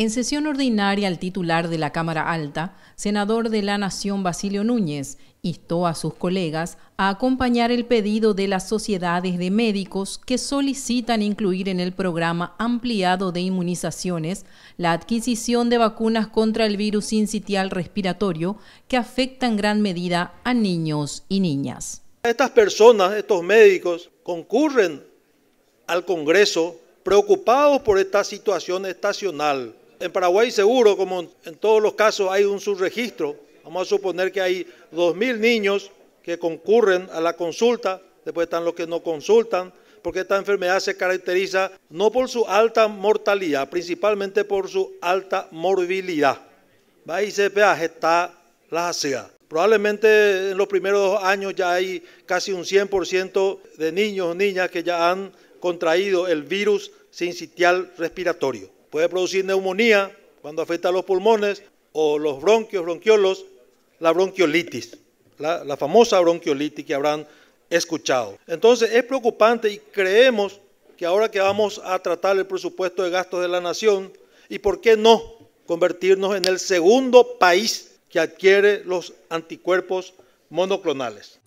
En sesión ordinaria, el titular de la Cámara Alta, senador de la Nación Basilio Núñez, instó a sus colegas a acompañar el pedido de las sociedades de médicos que solicitan incluir en el programa ampliado de inmunizaciones la adquisición de vacunas contra el virus incitial respiratorio que afecta en gran medida a niños y niñas. Estas personas, estos médicos, concurren al Congreso preocupados por esta situación estacional en Paraguay seguro, como en todos los casos, hay un subregistro. Vamos a suponer que hay 2.000 niños que concurren a la consulta, después están los que no consultan, porque esta enfermedad se caracteriza no por su alta mortalidad, principalmente por su alta morbilidad. Va y se está la ASEA. Probablemente en los primeros dos años ya hay casi un 100% de niños o niñas que ya han contraído el virus sincitial respiratorio. Puede producir neumonía cuando afecta a los pulmones o los bronquios, bronquiolos, la bronquiolitis, la, la famosa bronquiolitis que habrán escuchado. Entonces es preocupante y creemos que ahora que vamos a tratar el presupuesto de gastos de la nación, ¿y por qué no convertirnos en el segundo país que adquiere los anticuerpos monoclonales?